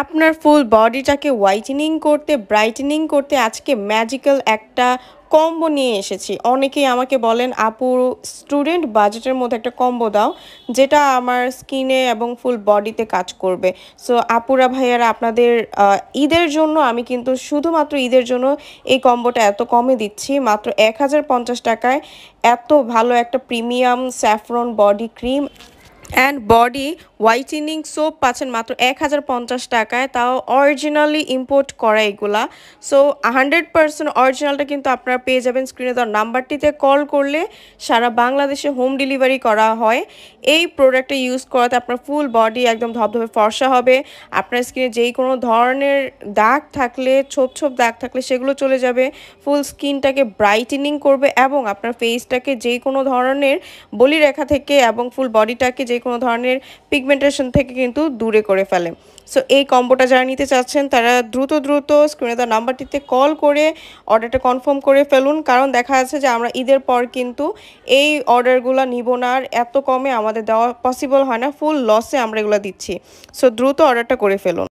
আপনার ফুল বডিটাকে হোয়াইটেনিং করতে ব্রাইটেনিং করতে আজকে ম্যাজিক্যাল একটা কম্বো নিয়ে এসেছি অনেকেই আমাকে বলেন আপু স্টুডেন্ট বাজেটের মধ্যে একটা কম্বো দাও যেটা আমার স্কিনে এবং ফুল বডিতে কাজ করবে সো আপুরা ভাইয়ারা আপনাদের ঈদের জন্য আমি কিন্তু শুধুমাত্র ঈদের জন্য এই কম্বোটা এত কমে দিচ্ছি মাত্র এক টাকায় এত ভালো একটা premium saffron body cream and body whitening soap পাচ্ছেন মাত্র এক হাজার পঞ্চাশ টাকায় তাও অরিজিনালি ইম্পোর্ট করা এগুলা সো হান্ড্রেড পারসেন্ট অরিজিনালটা কিন্তু আপনারা পেয়ে যাবেন স্ক্রিনে দেওয়ার নাম্বারটিতে কল করলে সারা বাংলাদেশে হোম ডেলিভারি করা হয় এই প্রোডাক্টটা ইউজ করাতে আপনার ফুল বডি একদম ধবধবে ফর্সা হবে আপনার স্কিনে যেই কোনো ধরনের দাগ থাকলে ছোপ ছোপ দাগ থাকলে সেগুলো চলে যাবে ফুল স্কিনটাকে ব্রাইটেনিং করবে এবং আপনার ফেসটাকে যেই কোনো ধরনের বলিরেখা থেকে এবং ফুল বডিটাকে যে কোনো ধরনের পিগমেন্টেশন থেকে কিন্তু দূরে করে ফেলে সো এই কম্বোটা যারা নিতে চাচ্ছেন তারা দ্রুত দ্রুত স্ক্রিনে তার নাম্বারটিতে কল করে অর্ডারটা কনফার্ম করে ফেলুন কারণ দেখা যাচ্ছে যে আমরা ঈদের পর কিন্তু এই অর্ডারগুলো নিব না আর এত কমে আমাদের দেওয়া পসিবল হয় না ফুল লসে আমরা এগুলো দিচ্ছি সো দ্রুত অর্ডারটা করে ফেলুন